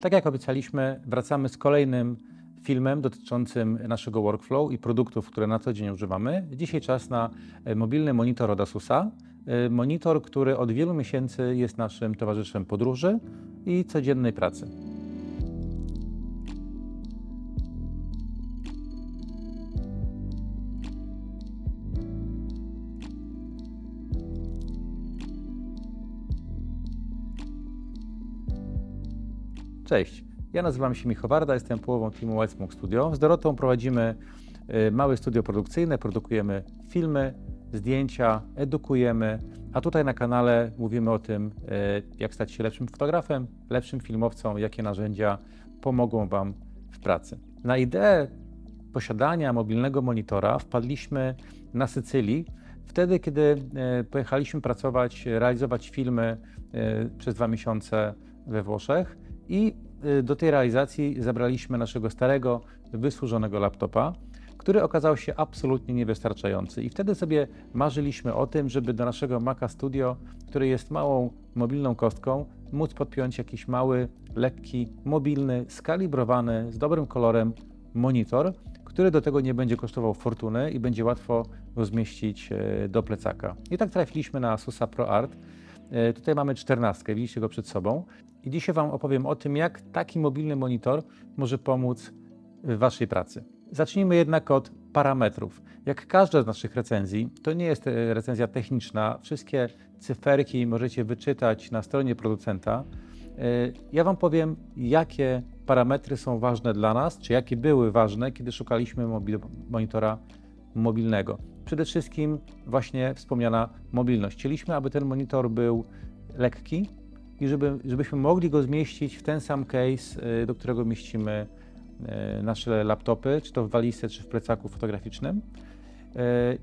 Tak jak obiecaliśmy, wracamy z kolejnym filmem dotyczącym naszego workflow i produktów, które na co dzień używamy. Dzisiaj czas na e, mobilny monitor od Asusa. E, monitor, który od wielu miesięcy jest naszym towarzyszem podróży i codziennej pracy. Cześć, ja nazywam się Michał Warda, jestem połową teamu Whitesmoke Studio. Z Dorotą prowadzimy y, małe studio produkcyjne, produkujemy filmy, zdjęcia, edukujemy, a tutaj na kanale mówimy o tym, y, jak stać się lepszym fotografem, lepszym filmowcą, jakie narzędzia pomogą Wam w pracy. Na ideę posiadania mobilnego monitora wpadliśmy na Sycylii, wtedy, kiedy y, pojechaliśmy pracować, realizować filmy przez dwa miesiące we Włoszech. I y, do tej realizacji zabraliśmy naszego starego, wysłużonego laptopa, który okazał się absolutnie niewystarczający. I wtedy sobie marzyliśmy o tym, żeby do naszego Maca Studio, który jest małą mobilną kostką, móc podpiąć jakiś mały, lekki, mobilny, skalibrowany, z dobrym kolorem monitor, który do tego nie będzie kosztował fortuny i będzie łatwo rozmieścić e, do plecaka. I tak trafiliśmy na Asusa Pro Art. E, tutaj mamy czternastkę, widzicie go przed sobą. I dzisiaj Wam opowiem o tym, jak taki mobilny monitor może pomóc w Waszej pracy. Zacznijmy jednak od parametrów. Jak każda z naszych recenzji, to nie jest e, recenzja techniczna. Wszystkie cyferki możecie wyczytać na stronie producenta. E, ja Wam powiem, jakie parametry są ważne dla nas, czy jakie były ważne, kiedy szukaliśmy mobil monitora mobilnego. Przede wszystkim właśnie wspomniana mobilność. Chcieliśmy, aby ten monitor był lekki, i żeby, żebyśmy mogli go zmieścić w ten sam case, y, do którego mieścimy y, nasze laptopy, czy to w walizce, czy w plecaku fotograficznym. Y,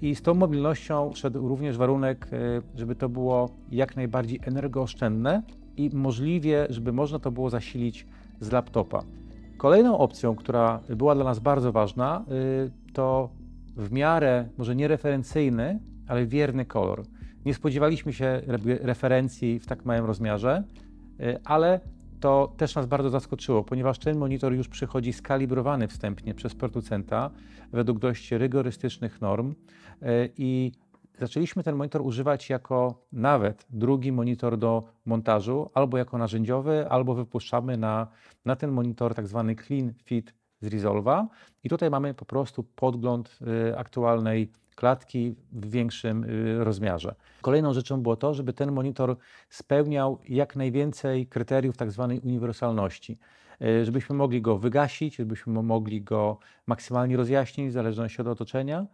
I z tą mobilnością szedł również warunek, żeby to było jak najbardziej energooszczędne i możliwie, żeby można to było zasilić z laptopa. Kolejną opcją, która była dla nas bardzo ważna, to w miarę może nie referencyjny, ale wierny kolor. Nie spodziewaliśmy się referencji w tak małym rozmiarze, y, ale to też nas bardzo zaskoczyło, ponieważ ten monitor już przychodzi skalibrowany wstępnie przez producenta według dość rygorystycznych norm y, i zaczęliśmy ten monitor używać jako nawet drugi monitor do montażu, albo jako narzędziowy, albo wypuszczamy na, na ten monitor tak zwany clean fit z I tutaj mamy po prostu podgląd y, aktualnej klatki w większym y, rozmiarze. Kolejną rzeczą było to, żeby ten monitor spełniał jak najwięcej kryteriów tak zwanej uniwersalności. Y, żebyśmy mogli go wygasić, żebyśmy mogli go maksymalnie rozjaśnić w zależności od otoczenia,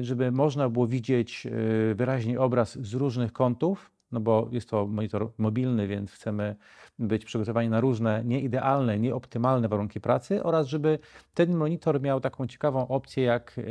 żeby można było widzieć wyraźnie obraz z różnych kątów, no bo jest to monitor mobilny, więc chcemy być przygotowani na różne nieidealne, nieoptymalne warunki pracy oraz żeby ten monitor miał taką ciekawą opcję jak e,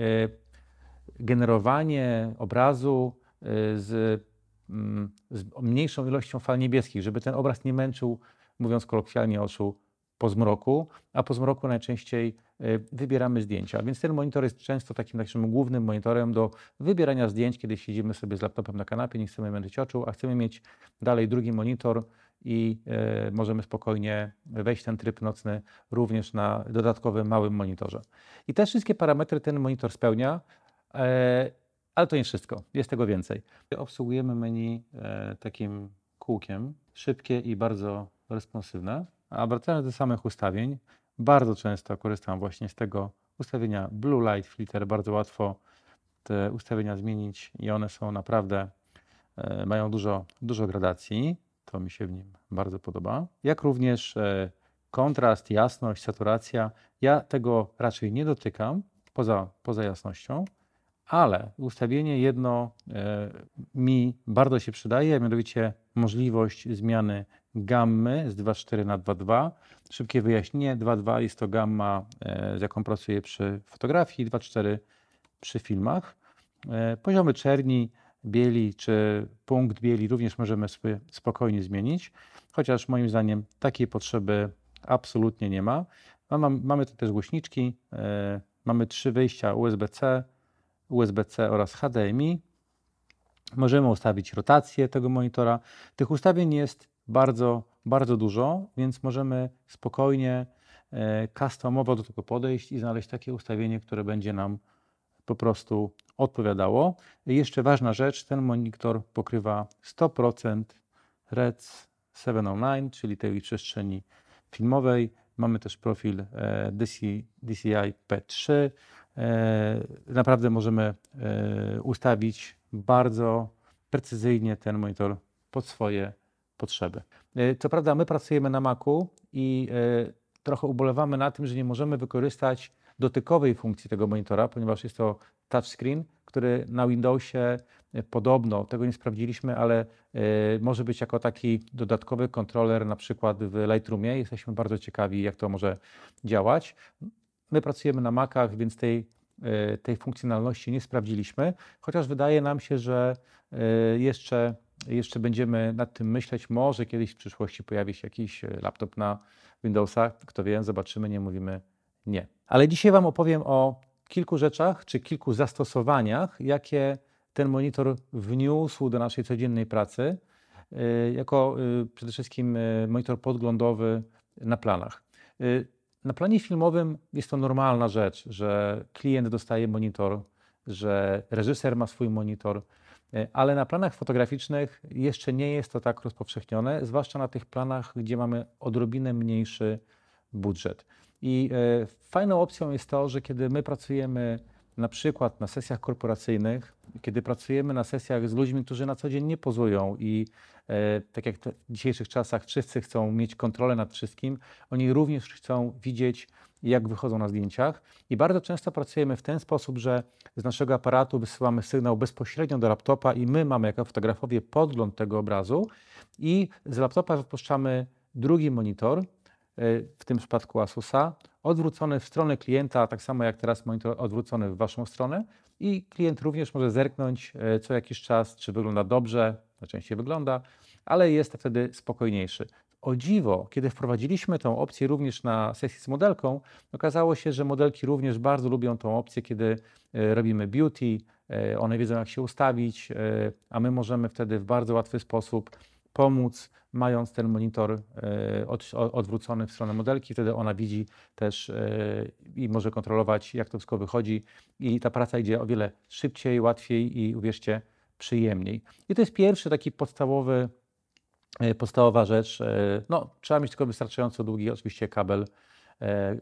generowanie obrazu e, z, mm, z mniejszą ilością fal niebieskich, żeby ten obraz nie męczył, mówiąc kolokwialnie, oczu po zmroku, a po zmroku najczęściej e, wybieramy zdjęcia. Więc ten monitor jest często takim naszym głównym monitorem do wybierania zdjęć, kiedy siedzimy sobie z laptopem na kanapie, nie chcemy męczyć oczu, a chcemy mieć dalej drugi monitor i e, możemy spokojnie wejść ten tryb nocny również na dodatkowym małym monitorze. I te wszystkie parametry ten monitor spełnia, e, ale to nie wszystko, jest tego więcej. Obsługujemy menu takim kółkiem, szybkie i bardzo responsywne. A wracając do samych ustawień, bardzo często korzystam właśnie z tego ustawienia Blue Light Filter. Bardzo łatwo te ustawienia zmienić i one są naprawdę, e, mają dużo, dużo gradacji. To mi się w nim bardzo podoba. Jak również e, kontrast, jasność, saturacja. Ja tego raczej nie dotykam poza, poza jasnością, ale ustawienie jedno e, mi bardzo się przydaje, a mianowicie możliwość zmiany gammy z 2.4 na 2.2. Szybkie wyjaśnienie, 2.2 jest to gamma, e, z jaką pracuję przy fotografii, 2.4 przy filmach. E, poziomy czerni, bieli czy punkt bieli również możemy sobie spokojnie zmienić, chociaż moim zdaniem takiej potrzeby absolutnie nie ma. No, mamy tu też głośniczki, e, mamy trzy wyjścia USB-C, USB-C oraz HDMI. Możemy ustawić rotację tego monitora. Tych ustawień jest bardzo, bardzo dużo, więc możemy spokojnie, e, customowo do tego podejść i znaleźć takie ustawienie, które będzie nam po prostu odpowiadało. Jeszcze ważna rzecz, ten monitor pokrywa 100% REC 709, czyli tej przestrzeni filmowej. Mamy też profil e, DC, DCI P3. E, naprawdę możemy ustawić bardzo precyzyjnie ten monitor pod swoje potrzeby. E, co prawda, my pracujemy na Macu i e, trochę ubolewamy na tym, że nie możemy wykorzystać dotykowej funkcji tego monitora, ponieważ jest to touchscreen, który na Windowsie e, podobno, tego nie sprawdziliśmy, ale może być jako taki dodatkowy kontroler na przykład w Lightroomie. Jesteśmy bardzo ciekawi, jak to może działać. My pracujemy na Macach, więc tej Y, tej funkcjonalności nie sprawdziliśmy, chociaż wydaje nam się, że y, jeszcze, jeszcze będziemy nad tym myśleć. Może kiedyś w przyszłości pojawi się jakiś y, laptop na Windowsach, kto wie, zobaczymy, nie mówimy nie. Ale dzisiaj Wam opowiem o kilku rzeczach czy kilku zastosowaniach, jakie ten monitor wniósł do naszej codziennej pracy, jako przede wszystkim monitor podglądowy na planach. Na planie filmowym jest to normalna rzecz, że klient dostaje monitor, że reżyser ma swój monitor, e, ale na planach fotograficznych jeszcze nie jest to tak rozpowszechnione, zwłaszcza na tych planach, gdzie mamy odrobinę mniejszy budżet. I e, fajną opcją jest to, że kiedy my pracujemy na przykład na sesjach korporacyjnych, kiedy pracujemy na sesjach z ludźmi, którzy na co dzień nie pozują i e, tak jak w dzisiejszych czasach wszyscy chcą mieć kontrolę nad wszystkim, oni również chcą widzieć, jak wychodzą na zdjęciach. I bardzo często pracujemy w ten sposób, że z naszego aparatu wysyłamy sygnał bezpośrednio do laptopa i my mamy jako fotografowie podgląd tego obrazu i z laptopa wypuszczamy drugi monitor, e, w tym przypadku Asusa, odwrócony w stronę klienta, tak samo jak teraz monitor odwrócony w Waszą stronę, i klient również może zerknąć e, co jakiś czas, czy wygląda dobrze, najczęściej wygląda, ale jest wtedy spokojniejszy. O dziwo, kiedy wprowadziliśmy tą opcję również na sesji z modelką, okazało się, że modelki również bardzo lubią tą opcję, kiedy e, robimy beauty, e, one wiedzą jak się ustawić, a my możemy wtedy w bardzo łatwy sposób pomóc, mając ten monitor e, odwrócony w stronę modelki. Wtedy ona widzi też e, i może kontrolować, jak to wszystko wychodzi. I ta praca idzie o wiele szybciej, łatwiej i uwierzcie, przyjemniej. I to jest pierwszy taki podstawowy, e, podstawowa rzecz. No, trzeba mieć tylko wystarczająco długi oczywiście kabel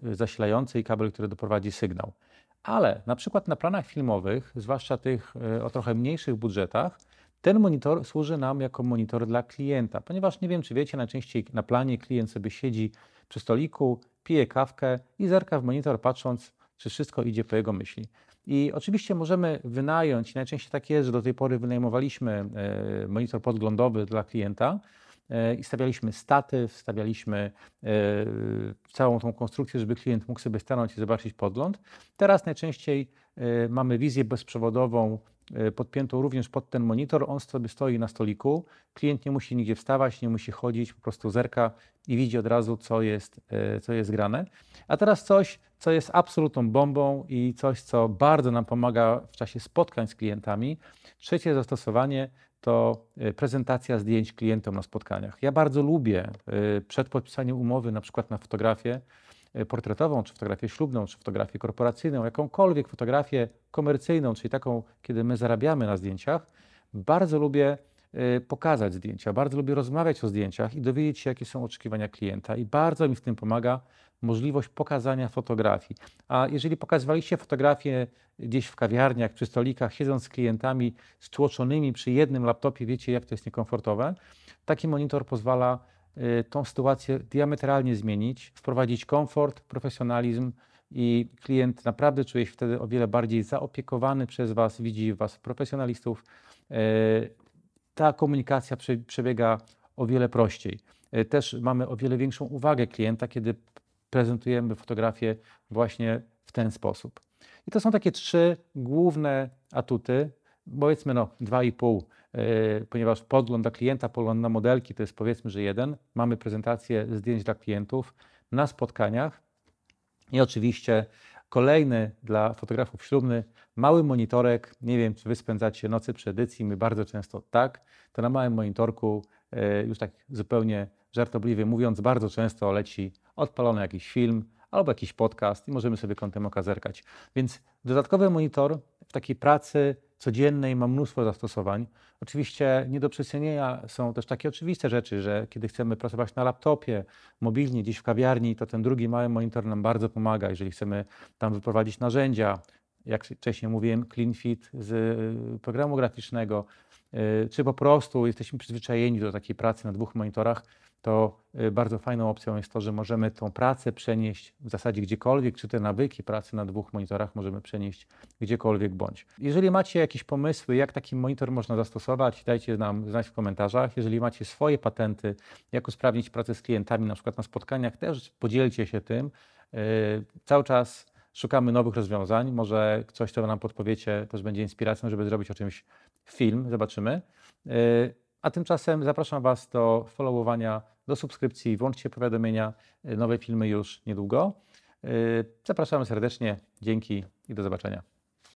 zasilający i kabel, który doprowadzi sygnał. Ale na przykład na planach filmowych, zwłaszcza tych o trochę mniejszych budżetach, ten monitor służy nam jako monitor dla klienta, ponieważ nie wiem, czy wiecie, najczęściej na planie klient sobie siedzi przy stoliku, pije kawkę i zerka w monitor, patrząc, czy wszystko idzie po jego myśli. I oczywiście możemy wynająć, najczęściej tak jest, że do tej pory wynajmowaliśmy e, monitor podglądowy dla klienta e, i stawialiśmy statyw, stawialiśmy e, całą tą konstrukcję, żeby klient mógł sobie stanąć i zobaczyć podgląd. Teraz najczęściej mamy wizję bezprzewodową E, podpiętą również pod ten monitor. On sobie stoi na stoliku. Klient nie musi nigdzie wstawać, nie musi chodzić, po prostu zerka i widzi od razu, co jest, e, co jest grane. A teraz coś, co jest absolutną bombą i coś, co bardzo nam pomaga w czasie spotkań z klientami. Trzecie zastosowanie to e, prezentacja zdjęć klientom na spotkaniach. Ja bardzo lubię przed podpisaniem umowy, na przykład na fotografię, E, portretową, czy fotografię ślubną, czy fotografię korporacyjną, jakąkolwiek fotografię komercyjną, czyli taką, kiedy my zarabiamy na zdjęciach, bardzo lubię e, pokazać zdjęcia, bardzo lubię rozmawiać o zdjęciach i dowiedzieć się, jakie są oczekiwania klienta, i bardzo mi w tym pomaga możliwość pokazania fotografii. A jeżeli pokazywaliście fotografie gdzieś w kawiarniach, przy stolikach, siedząc z klientami stłoczonymi przy jednym laptopie, wiecie, jak to jest niekomfortowe, taki monitor pozwala Y, tą sytuację diametralnie zmienić, wprowadzić komfort, profesjonalizm i klient naprawdę czuje się wtedy o wiele bardziej zaopiekowany przez Was, widzi Was profesjonalistów. Y, ta komunikacja przebiega o wiele prościej. Y, też mamy o wiele większą uwagę klienta, kiedy prezentujemy fotografię właśnie w ten sposób. I to są takie trzy główne atuty, powiedzmy no 2,5 E, ponieważ podgląd dla klienta, pogląd na modelki to jest powiedzmy, że jeden. Mamy prezentację zdjęć dla klientów na spotkaniach i oczywiście kolejny dla fotografów ślubny mały monitorek. Nie wiem, czy wy spędzacie nocy przy edycji, my bardzo często tak. To na małym monitorku, e, już tak zupełnie żartobliwie mówiąc, bardzo często leci odpalony jakiś film albo jakiś podcast i możemy sobie kątem oka zerkać. Więc dodatkowy monitor w takiej pracy codzienne i ma mnóstwo zastosowań. Oczywiście nie do przecenienia są też takie oczywiste rzeczy, że kiedy chcemy pracować na laptopie, mobilnie, gdzieś w kawiarni, to ten drugi mały monitor nam bardzo pomaga, jeżeli chcemy tam wyprowadzić narzędzia, jak wcześniej mówiłem, clean z y, programu graficznego, E, czy po prostu jesteśmy przyzwyczajeni do takiej pracy na dwóch monitorach, to e, bardzo fajną opcją jest to, że możemy tą pracę przenieść w zasadzie gdziekolwiek, czy te nawyki pracy na dwóch monitorach możemy przenieść gdziekolwiek bądź. Jeżeli macie jakieś pomysły, jak taki monitor można zastosować, dajcie nam znać w komentarzach. Jeżeli macie swoje patenty, jak usprawnić pracę z klientami, na przykład na spotkaniach, też podzielcie się tym. E, cały czas szukamy nowych rozwiązań. Może coś, co nam podpowiecie, też będzie inspiracją, żeby zrobić o czymś film. Zobaczymy. Y, a tymczasem zapraszam Was do followowania, do subskrypcji, włączcie powiadomienia. Nowe filmy już niedługo. Y, zapraszamy serdecznie. Dzięki i do zobaczenia.